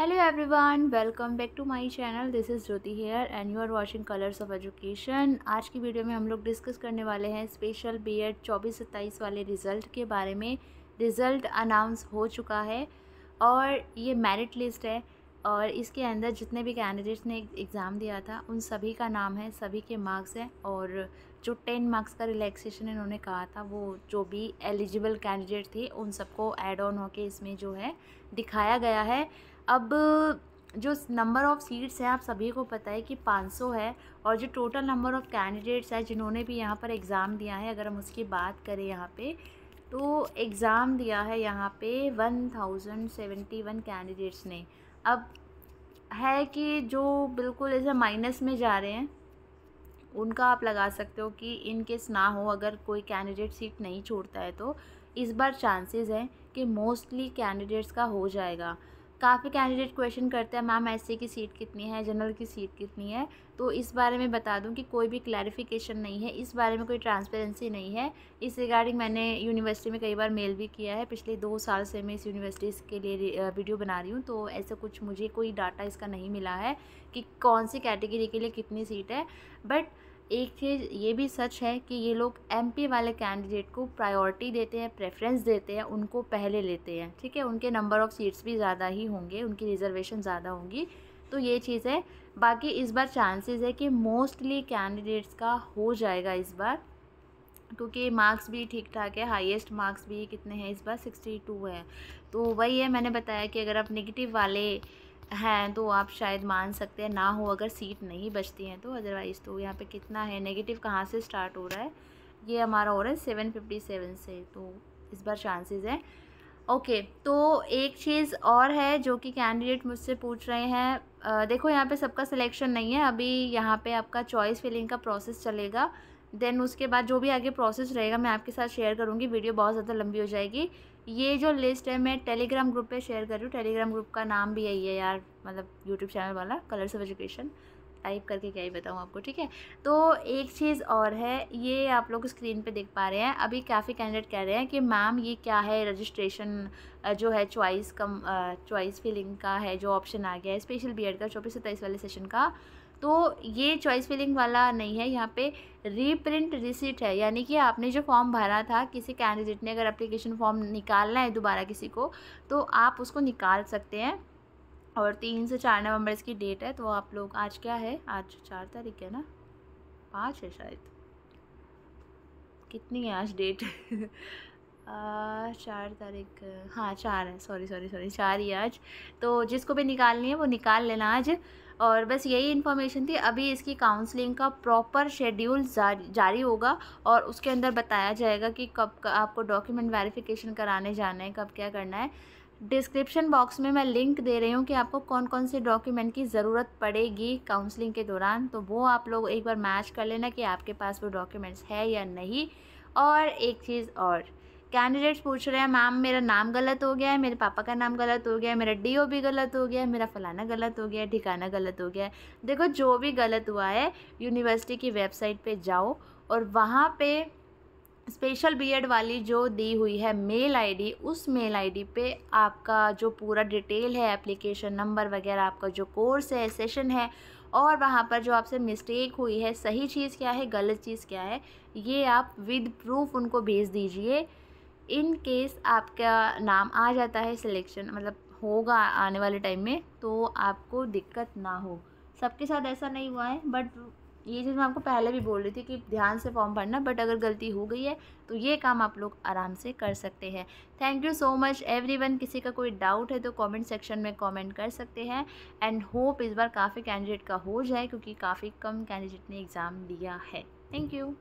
hello everyone welcome back to my channel this is Jyoti here and you are watching Colors of Education आज की video में हम लोग discuss करने वाले हैं स्पेशल बीएड चौबीस सत्ताईस वाले रिज़ल्ट के बारे में रिज़ल्ट अनाउंस हो चुका है और ये मेरिट लिस्ट है और इसके अंदर जितने भी कैंडिडेट्स ने एग्ज़ाम दिया था उन सभी का नाम है सभी के मार्क्स हैं और जो टेन मार्क्स का रिलैक्सेशन इन्होंने कहा था वो जो भी एलिजिबल कैंडिडेट थे उन सबको एड ऑन होके इसमें जो है दिखाया गया है अब जो नंबर ऑफ़ सीट्स हैं आप सभी को पता है कि 500 है और जो टोटल नंबर ऑफ़ कैंडिडेट्स हैं जिन्होंने भी यहाँ पर एग्ज़ाम दिया है अगर हम उसकी बात करें यहाँ पे तो एग्ज़ाम दिया है यहाँ पे 1071 कैंडिडेट्स ने अब है कि जो बिल्कुल ऐसे माइनस में जा रहे हैं उनका आप लगा सकते हो कि इन केस ना हो अगर कोई कैंडिडेट सीट नहीं छोड़ता है तो इस बार चांसेस हैं कि मोस्टली कैंडिडेट्स का हो जाएगा काफ़ी कैंडिडेट क्वेश्चन करते हैं मैम एस की सीट कितनी है जनरल की सीट कितनी है तो इस बारे में बता दूं कि कोई भी क्लैरिफिकेशन नहीं है इस बारे में कोई ट्रांसपेरेंसी नहीं है इस रिगार्डिंग मैंने यूनिवर्सिटी में कई बार मेल भी किया है पिछले दो साल से मैं इस यूनिवर्सिटी के लिए वीडियो बना रही हूँ तो ऐसा कुछ मुझे कोई डाटा इसका नहीं मिला है कि कौन सी कैटेगरी के लिए कितनी सीट है बट एक चीज़ ये भी सच है कि ये लोग एमपी वाले कैंडिडेट को प्रायोरिटी देते हैं प्रेफरेंस देते हैं उनको पहले लेते हैं ठीक है उनके नंबर ऑफ़ सीट्स भी ज़्यादा ही होंगे उनकी रिजर्वेशन ज़्यादा होंगी तो ये चीज़ है बाकी इस बार चांसेस है कि मोस्टली कैंडिडेट्स का हो जाएगा इस बार क्योंकि मार्क्स भी ठीक ठाक है हाईएस्ट मार्क्स भी कितने हैं इस बार सिक्सटी टू है तो वही है मैंने बताया कि अगर आप नेगेटिव वाले हैं तो आप शायद मान सकते हैं ना हो अगर सीट नहीं बचती हैं तो अदरवाइज़ तो यहाँ पे कितना है नेगेटिव कहाँ से स्टार्ट हो रहा है ये हमारा हो रहा है सेवन फिफ्टी सेवन से तो इस बार चांसेस हैं ओके तो एक चीज़ और है जो कि कैंडिडेट मुझसे पूछ रहे हैं देखो यहाँ पे सबका सिलेक्शन नहीं है अभी यहाँ पे आपका चॉइस फिलिंग का प्रोसेस चलेगा देन उसके बाद जो भी आगे प्रोसेस रहेगा मैं आपके साथ शेयर करूँगी वीडियो बहुत ज़्यादा लंबी हो जाएगी ये जो लिस्ट है मैं टेलीग्राम ग्रुप पे शेयर कर रही हूँ टेलीग्राम ग्रुप का नाम भी यही है यार मतलब यूट्यूब चैनल वाला कलर्स ऑफ एजुकेशन टाइप करके क्या ही बताऊँ आपको ठीक है तो एक चीज़ और है ये आप लोग स्क्रीन पे देख पा रहे हैं अभी काफ़ी कैंडिडेट कह रहे हैं कि मैम ये क्या है रजिस्ट्रेशन जो है चॉइस कम चॉइस फिलिंग का है जो ऑप्शन आ गया है स्पेशल बी का चौबीस सत्ताईस वाले सेशन का तो ये चॉइस फिलिंग वाला नहीं है यहाँ पे रीप्रिंट रिसीट है यानी कि आपने जो फॉर्म भरा था किसी कैंडिडेट ने अगर एप्लीकेशन फॉर्म निकालना है दोबारा किसी को तो आप उसको निकाल सकते हैं और तीन से चार नवंबर इसकी डेट है तो आप लोग आज क्या है आज चार तारीख है ना पाँच है शायद कितनी है आज डेट चार तारीख हाँ चार है सॉरी सॉरी सॉरी चार ही आज तो जिसको भी निकालनी है वो निकाल लेना आज और बस यही इन्फॉर्मेशन थी अभी इसकी काउंसलिंग का प्रॉपर शेड्यूल जारी होगा और उसके अंदर बताया जाएगा कि कब आपको डॉक्यूमेंट वेरिफिकेशन कराने जाना है कब क्या करना है डिस्क्रिप्शन बॉक्स में मैं लिंक दे रही हूँ कि आपको कौन कौन से डॉक्यूमेंट की ज़रूरत पड़ेगी काउंसलिंग के दौरान तो वो आप लोग एक बार मैच कर लेना कि आपके पास वो डॉक्यूमेंट्स है या नहीं और एक चीज़ और कैंडिडेट्स पूछ रहे हैं मैम मेरा नाम गलत हो गया है मेरे पापा का नाम गलत हो गया है मेरा डी भी गलत हो गया है मेरा फ़लाना गलत हो गया है ठिकाना गलत हो गया है देखो जो भी गलत हुआ है यूनिवर्सिटी की वेबसाइट पे जाओ और वहाँ पे स्पेशल बीएड वाली जो दी हुई है मेल आईडी उस मेल आईडी पे आपका जो पूरा डिटेल है एप्लीकेशन नंबर वगैरह आपका जो कोर्स है सेशन है और वहाँ पर जो आपसे मिस्टेक हुई है सही चीज़ क्या है गलत चीज़ क्या है ये आप विद प्रूफ उनको भेज दीजिए इन केस आपका नाम आ जाता है सिलेक्शन मतलब होगा आने वाले टाइम में तो आपको दिक्कत ना हो सबके साथ ऐसा नहीं हुआ है बट ये चीज़ मैं आपको पहले भी बोल रही थी कि ध्यान से फॉर्म भरना बट अगर गलती हो गई है तो ये काम आप लोग आराम से कर सकते हैं thank you so much everyone किसी का कोई डाउट है तो कमेंट सेक्शन में कमेंट कर सकते हैं एंड होप इस बार काफ़ी कैंडिडेट का हो जाए क्योंकि काफ़ी कम कैंडिडेट ने एग्ज़ाम दिया है थैंक यू